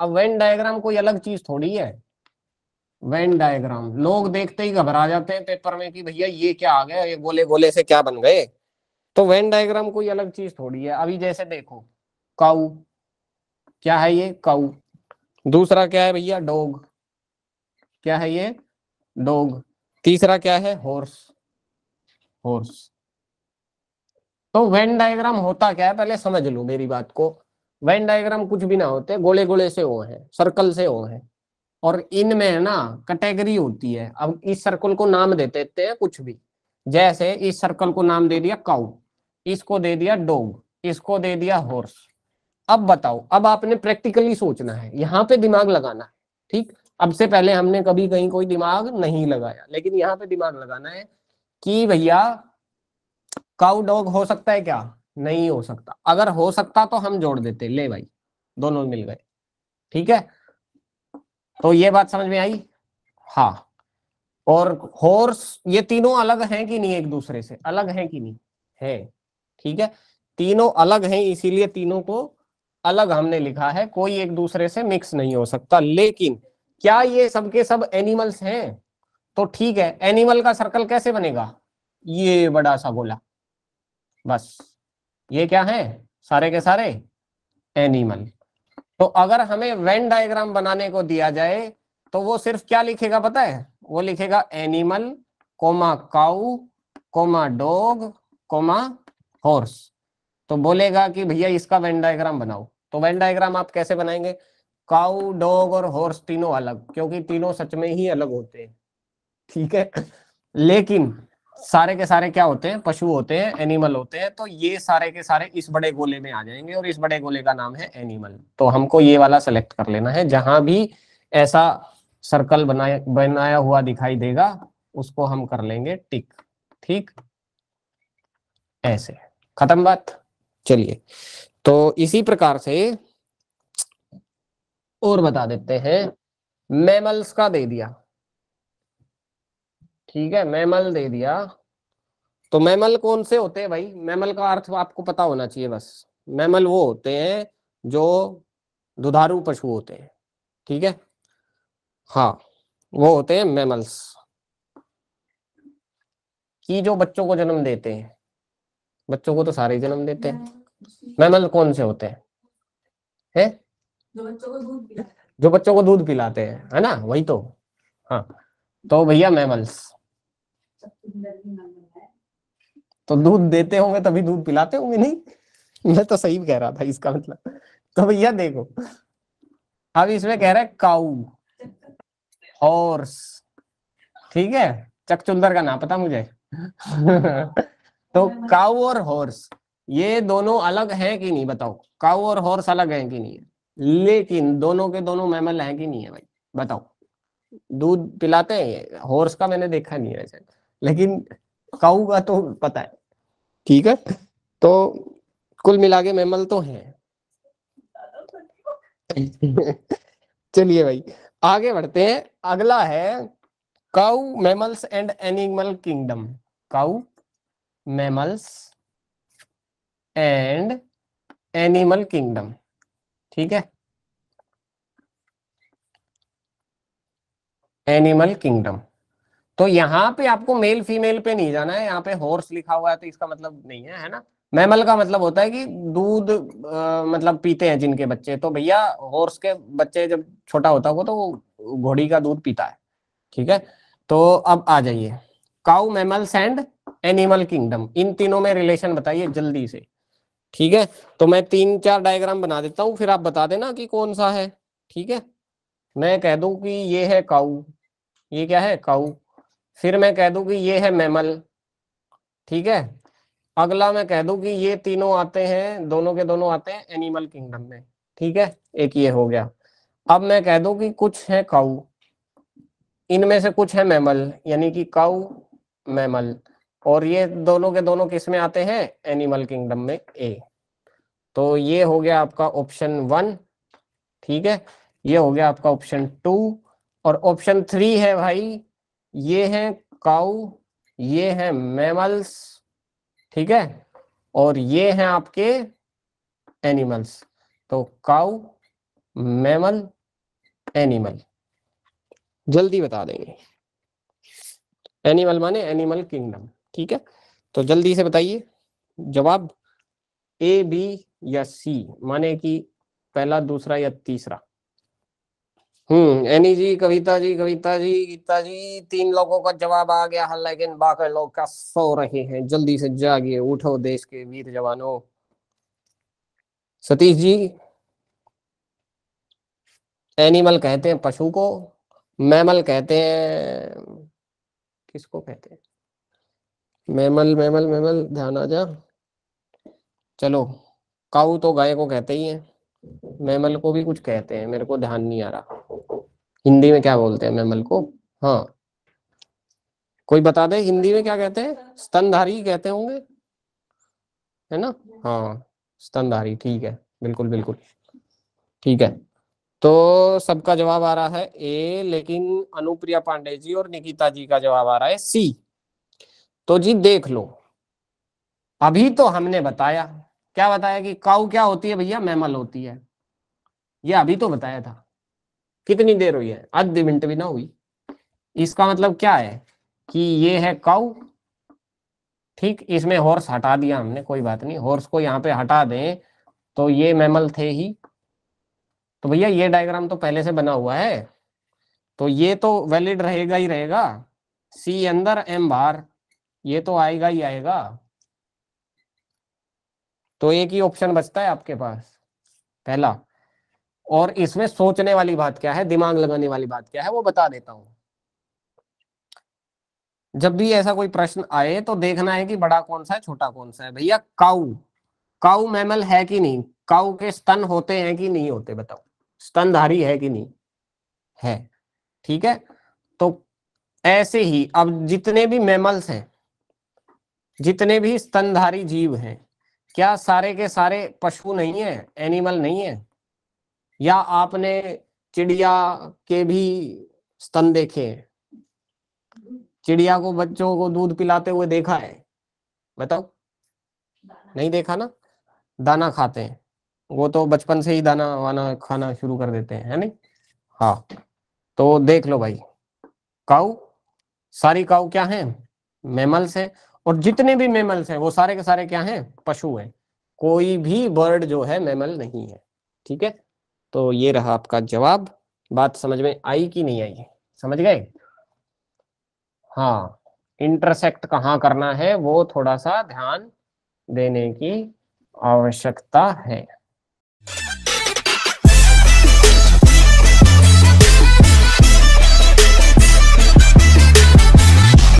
अब Venn diagram कोई अलग चीज थोड़ी है वेन डायग्राम लोग देखते ही घबरा जाते हैं पेपर में कि भैया ये क्या आ गया ये गोले गोले से क्या बन गए तो वेन डायग्राम कोई अलग चीज थोड़ी है अभी जैसे देखो काउ क्या है ये काउ दूसरा क्या है भैया डोग क्या है ये डोग तीसरा क्या है हॉर्स हॉर्स तो वेन डायग्राम होता क्या है पहले समझ लो मेरी बात को वेन डायग्राम कुछ भी ना होते गोले गोले से हो हैं सर्कल से हो हैं और इनमें है ना कैटेगरी होती है अब इस सर्कल को नाम दे देते हैं कुछ भी जैसे इस सर्कल को नाम दे दिया काउ इसको दे दिया डोग इसको दे दिया हॉर्स अब बताओ अब आपने प्रैक्टिकली सोचना है यहाँ पे दिमाग लगाना है ठीक अब से पहले हमने कभी कहीं कोई दिमाग नहीं लगाया लेकिन यहाँ पे दिमाग लगाना है कि भैया काउ डॉग हो सकता है क्या नहीं हो सकता अगर हो सकता तो हम जोड़ देते ले भाई दोनों मिल गए ठीक है तो ये बात समझ में आई हाँ और हॉर्स ये तीनों अलग हैं कि नहीं एक दूसरे से अलग हैं कि नहीं है ठीक है तीनों अलग हैं इसीलिए तीनों को अलग हमने लिखा है कोई एक दूसरे से मिक्स नहीं हो सकता लेकिन क्या ये सबके सब एनिमल्स हैं तो ठीक है एनिमल का सर्कल कैसे बनेगा ये बड़ा सा गोला बस ये क्या है सारे के सारे एनिमल तो अगर हमें वेन डायग्राम बनाने को दिया जाए तो वो सिर्फ क्या लिखेगा पता है वो लिखेगा animal comma cow comma dog comma horse तो बोलेगा कि भैया इसका वेन डायग्राम बनाओ तो वेन डायग्राम आप कैसे बनाएंगे काउ डॉग और हॉर्स तीनों अलग क्योंकि तीनों सच में ही अलग होते हैं ठीक है लेकिन सारे के सारे क्या होते हैं पशु होते हैं एनिमल होते हैं तो ये सारे के सारे इस बड़े गोले में आ जाएंगे और इस बड़े गोले का नाम है एनिमल तो हमको ये वाला सेलेक्ट कर लेना है जहां भी ऐसा सर्कल बनाया बनाया हुआ दिखाई देगा उसको हम कर लेंगे टिक ठीक ऐसे खत्म बात चलिए तो इसी प्रकार से और बता देते हैं मैमल्स का दे दिया ठीक है मैमल दे दिया तो मैमल कौन से होते हैं भाई मैमल का अर्थ आपको पता होना चाहिए बस मैमल वो होते हैं जो दुधारू पशु होते हैं ठीक है हाँ वो होते हैं मैमल्स की जो बच्चों को जन्म देते हैं बच्चों को तो सारे जन्म देते हैं मैमल कौन से होते हैं है? हैं जो बच्चों को दूध पिलाते हैं है ना वही तो हाँ तो भैया मैमल्स तो दूध देते होंगे तभी दूध पिलाते होंगे नहीं मैं तो सही कह रहा था इसका मतलब तो भैया देखो अब इसमें कह रहे काऊ हॉर्स ठीक है चकचुंदर का नाम पता मुझे तो काऊ और हॉर्स ये दोनों अलग हैं कि नहीं बताओ काऊ और हॉर्स अलग हैं कि नहीं है लेकिन दोनों के दोनों मैमल हैं कि नहीं है भाई बताओ दूध पिलाते हैं हॉर्स का मैंने देखा नहीं है वैसे लेकिन का तो पता है ठीक है तो कुल मिला के मेमल तो है चलिए भाई आगे बढ़ते हैं अगला है cow mammals and animal kingdom cow mammals and animal kingdom ठीक है एनिमल किंगडम तो यहाँ पे आपको मेल फीमेल पे नहीं जाना है यहाँ पे हॉर्स लिखा हुआ है तो इसका मतलब नहीं है है ना मैमल का मतलब होता है कि दूध मतलब पीते हैं जिनके बच्चे तो भैया हॉर्स के बच्चे जब छोटा होता होगा तो वो घोड़ी का दूध पीता है ठीक है तो अब आ जाइए cow mammals and animal kingdom इन तीनों में रिलेशन बताइए जल्दी से ठीक है तो मैं तीन चार डायग्राम बना देता हूँ फिर आप बता देना कि कौन सा है ठीक है मैं कह दू कि ये है काऊ ये क्या है काऊ फिर मैं कह दू कि ये है मैमल ठीक है अगला मैं कह दू कि ये तीनों आते हैं दोनों के दोनों आते हैं एनिमल किंगडम में ठीक है एक ये हो गया अब मैं कह दू कि कुछ है काऊ इनमें से कुछ है मैमल यानी कि काऊ मैमल और ये दोनों के दोनों किस में आते हैं एनिमल किंगडम में ए तो ये हो गया आपका ऑप्शन वन ठीक है ये हो गया आपका ऑप्शन टू और ऑप्शन थ्री है भाई ये हैं काऊ ये हैं मैमल्स ठीक है और ये हैं आपके एनिमल्स तो काऊ मैमल एनिमल जल्दी बता देंगे एनिमल माने एनिमल किंगडम ठीक है तो जल्दी से बताइए जवाब ए बी या सी माने कि पहला दूसरा या तीसरा हम्म एनी जी कविता जी कविता जी गीता जी तीन लोगों का जवाब आ गया है लेकिन बाकी लोग क्या सो रहे हैं जल्दी से जागिए उठो देश के वीर जवानों सतीश जी एनिमल कहते हैं पशु को मैमल कहते हैं किसको कहते हैं मैमल मैमल मैमल ध्यान आ जा चलो काऊ तो गाय को कहते ही हैं मैमल को भी कुछ कहते हैं मेरे को ध्यान नहीं आ रहा हिंदी में क्या बोलते हैं मैमल को हाँ कोई बता दे हिंदी में क्या कहते हैं स्तनधारी कहते होंगे है ना हाँ स्तनधारी ठीक है बिल्कुल बिल्कुल ठीक है तो सबका जवाब आ रहा है ए लेकिन अनुप्रिया पांडे जी और निकिता जी का जवाब आ रहा है सी तो जी देख लो अभी तो हमने बताया क्या बताया कि काउ क्या होती है भैया मैमल होती है ये अभी तो बताया था कितनी देर हुई है आधे मिनट भी ना हुई इसका मतलब क्या है कि ये है कौ ठीक इसमें हॉर्स हटा दिया हमने कोई बात नहीं हॉर्स को यहाँ पे हटा दें तो ये मैमल थे ही तो भैया ये डायग्राम तो पहले से बना हुआ है तो ये तो वैलिड रहेगा ही रहेगा सी अंदर एम बार ये तो आएगा ही आएगा तो एक ही ऑप्शन बचता है आपके पास पहला और इसमें सोचने वाली बात क्या है दिमाग लगाने वाली बात क्या है वो बता देता हूं जब भी ऐसा कोई प्रश्न आए तो देखना है कि बड़ा कौन सा है छोटा कौन सा है भैया काउ काउ मैमल है कि नहीं काऊ के स्तन होते हैं कि नहीं होते बताओ स्तनधारी है कि नहीं है ठीक है तो ऐसे ही अब जितने भी मैमल्स हैं जितने भी स्तनधारी जीव हैं क्या सारे के सारे पशु नहीं है एनिमल नहीं है या आपने चिड़िया के भी स्तन देखे हैं चिड़िया को बच्चों को दूध पिलाते हुए देखा है बताओ नहीं देखा ना दाना खाते हैं वो तो बचपन से ही दाना वाना खाना शुरू कर देते हैं है नहीं हाँ तो देख लो भाई काऊ सारी काऊ क्या है मेमल्स है और जितने भी मेमल्स हैं वो सारे के सारे क्या हैं पशु हैं कोई भी बर्ड जो है मेमल नहीं है ठीक है तो ये रहा आपका जवाब बात समझ में आई कि नहीं आई समझ गए हाँ इंटरसेक्ट कहाँ करना है वो थोड़ा सा ध्यान देने की आवश्यकता है